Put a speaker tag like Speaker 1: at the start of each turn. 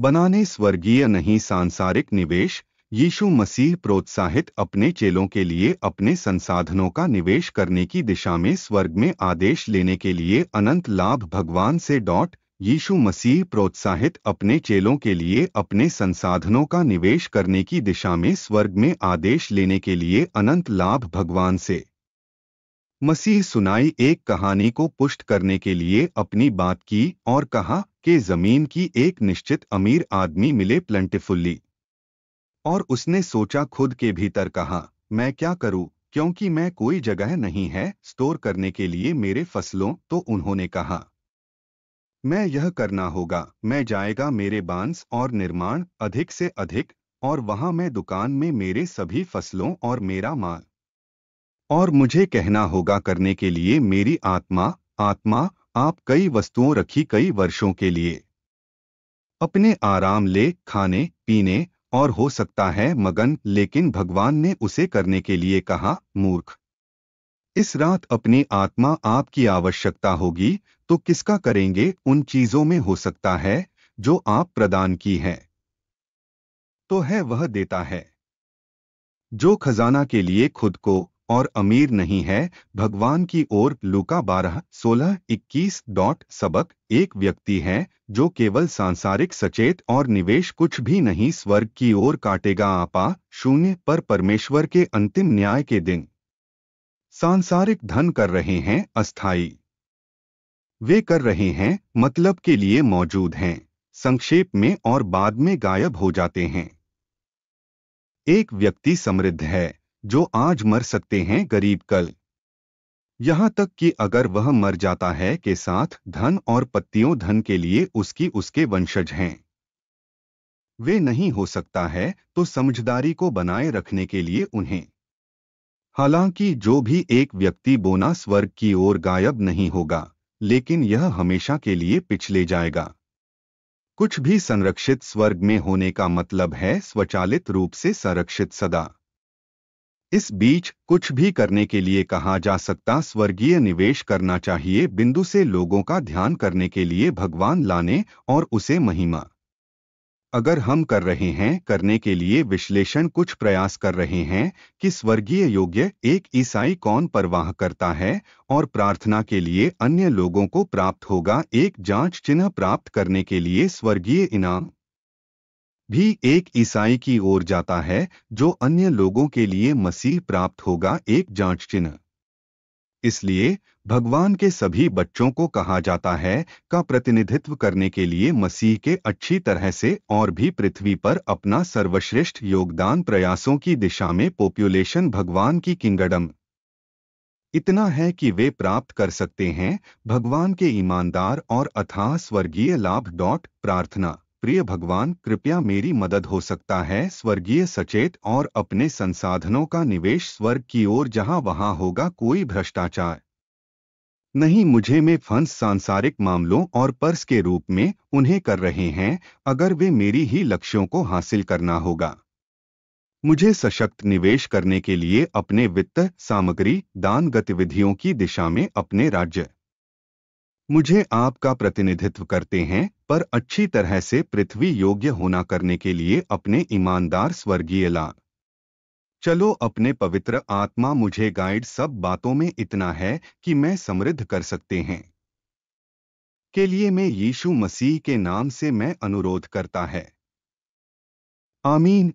Speaker 1: बनाने स्वर्गीय नहीं सांसारिक निवेश यीशु मसीह प्रोत्साहित अपने चेलों के लिए अपने संसाधनों का निवेश करने की दिशा में स्वर्ग में आदेश लेने के लिए अनंत लाभ भगवान से डॉट यीशु मसीह प्रोत्साहित अपने चेलों के लिए अपने संसाधनों का निवेश करने की दिशा में स्वर्ग में आदेश लेने के लिए अनंत लाभ भगवान से मसीह सुनाई एक कहानी को पुष्ट करने के लिए अपनी बात की और कहा के जमीन की एक निश्चित अमीर आदमी मिले प्लंटिफुल्ली और उसने सोचा खुद के भीतर कहा मैं क्या करूं क्योंकि मैं कोई जगह नहीं है स्टोर करने के लिए मेरे फसलों तो उन्होंने कहा मैं यह करना होगा मैं जाएगा मेरे बांस और निर्माण अधिक से अधिक और वहां मैं दुकान में मेरे सभी फसलों और मेरा माल और मुझे कहना होगा करने के लिए मेरी आत्मा आत्मा आप कई वस्तुओं रखी कई वर्षों के लिए अपने आराम ले खाने पीने और हो सकता है मगन लेकिन भगवान ने उसे करने के लिए कहा मूर्ख इस रात अपनी आत्मा आपकी आवश्यकता होगी तो किसका करेंगे उन चीजों में हो सकता है जो आप प्रदान की है तो है वह देता है जो खजाना के लिए खुद को और अमीर नहीं है भगवान की ओर लुका बारह सोलह इक्कीस डॉट सबक एक व्यक्ति है जो केवल सांसारिक सचेत और निवेश कुछ भी नहीं स्वर्ग की ओर काटेगा आपा शून्य पर परमेश्वर के अंतिम न्याय के दिन सांसारिक धन कर रहे हैं अस्थाई वे कर रहे हैं मतलब के लिए मौजूद हैं संक्षेप में और बाद में गायब हो जाते हैं एक व्यक्ति समृद्ध है जो आज मर सकते हैं गरीब कल यहां तक कि अगर वह मर जाता है के साथ धन और पत्तियों धन के लिए उसकी उसके वंशज हैं वे नहीं हो सकता है तो समझदारी को बनाए रखने के लिए उन्हें हालांकि जो भी एक व्यक्ति बोना स्वर्ग की ओर गायब नहीं होगा लेकिन यह हमेशा के लिए पिछले जाएगा कुछ भी संरक्षित स्वर्ग में होने का मतलब है स्वचालित रूप से संरक्षित सदा इस बीच कुछ भी करने के लिए कहा जा सकता स्वर्गीय निवेश करना चाहिए बिंदु से लोगों का ध्यान करने के लिए भगवान लाने और उसे महिमा अगर हम कर रहे हैं करने के लिए विश्लेषण कुछ प्रयास कर रहे हैं कि स्वर्गीय योग्य एक ईसाई कौन परवाह करता है और प्रार्थना के लिए अन्य लोगों को प्राप्त होगा एक जांच चिन्ह प्राप्त करने के लिए स्वर्गीय इनाम भी एक ईसाई की ओर जाता है जो अन्य लोगों के लिए मसीह प्राप्त होगा एक जांच चिन्ह इसलिए भगवान के सभी बच्चों को कहा जाता है का प्रतिनिधित्व करने के लिए मसीह के अच्छी तरह से और भी पृथ्वी पर अपना सर्वश्रेष्ठ योगदान प्रयासों की दिशा में पॉपुलेशन भगवान की किंगडम इतना है कि वे प्राप्त कर सकते हैं भगवान के ईमानदार और अथाह स्वर्गीय लाभ डॉट प्रार्थना प्रिय भगवान कृपया मेरी मदद हो सकता है स्वर्गीय सचेत और अपने संसाधनों का निवेश स्वर्ग की ओर जहां वहां होगा कोई भ्रष्टाचार नहीं मुझे में फंस सांसारिक मामलों और पर्स के रूप में उन्हें कर रहे हैं अगर वे मेरी ही लक्ष्यों को हासिल करना होगा मुझे सशक्त निवेश करने के लिए अपने वित्त सामग्री दान गतिविधियों की दिशा में अपने राज्य मुझे आपका प्रतिनिधित्व करते हैं पर अच्छी तरह से पृथ्वी योग्य होना करने के लिए अपने ईमानदार स्वर्गीय ला चलो अपने पवित्र आत्मा मुझे गाइड सब बातों में इतना है कि मैं समृद्ध कर सकते हैं के लिए मैं यीशु मसीह के नाम से मैं अनुरोध करता है आमीन